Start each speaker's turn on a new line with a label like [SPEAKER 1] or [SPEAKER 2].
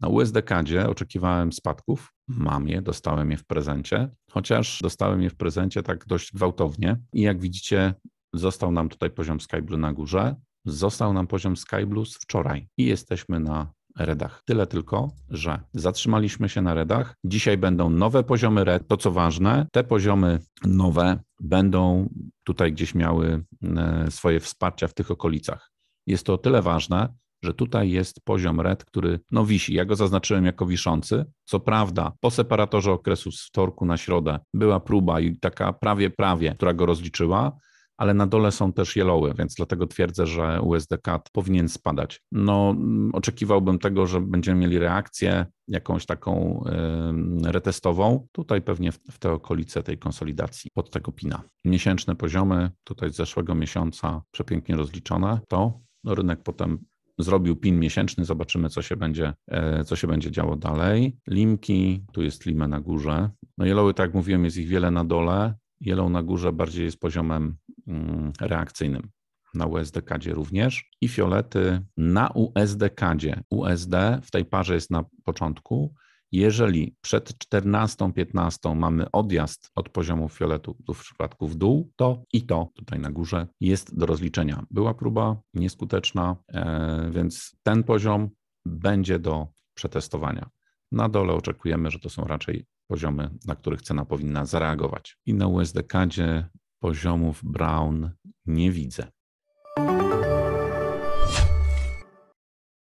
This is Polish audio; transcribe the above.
[SPEAKER 1] Na USDCADzie oczekiwałem spadków, mam je, dostałem je w prezencie, chociaż dostałem je w prezencie tak dość gwałtownie i jak widzicie został nam tutaj poziom Skyblue na górze, został nam poziom Skyblue z wczoraj i jesteśmy na redach. Tyle tylko, że zatrzymaliśmy się na redach. Dzisiaj będą nowe poziomy red. To co ważne, te poziomy nowe będą tutaj gdzieś miały e, swoje wsparcia w tych okolicach. Jest to o tyle ważne, że tutaj jest poziom red, który no wisi. Ja go zaznaczyłem jako wiszący. Co prawda, po separatorze okresu z wtorku na środę była próba i taka prawie, prawie, która go rozliczyła, ale na dole są też jeloły, więc dlatego twierdzę, że USD CAD powinien spadać. No, mm, oczekiwałbym tego, że będziemy mieli reakcję jakąś taką yy, retestową. Tutaj pewnie w, w te okolice tej konsolidacji pod tego pina. Miesięczne poziomy tutaj z zeszłego miesiąca przepięknie rozliczone. To rynek potem zrobił pin miesięczny, zobaczymy, co się będzie, e, co się będzie działo dalej. Limki, tu jest limę na górze. No jeloły, tak jak mówiłem, jest ich wiele na dole. Jelą na górze bardziej jest poziomem mm, reakcyjnym. Na USDKadzie również i fiolety na USDKadzie. USD w tej parze jest na początku, jeżeli przed 14-15 mamy odjazd od poziomu fioletu w przypadku w dół, to i to tutaj na górze jest do rozliczenia. Była próba nieskuteczna, e, więc ten poziom będzie do przetestowania. Na dole oczekujemy, że to są raczej poziomy, na których cena powinna zareagować. I na USDK-dzie poziomów Brown nie widzę.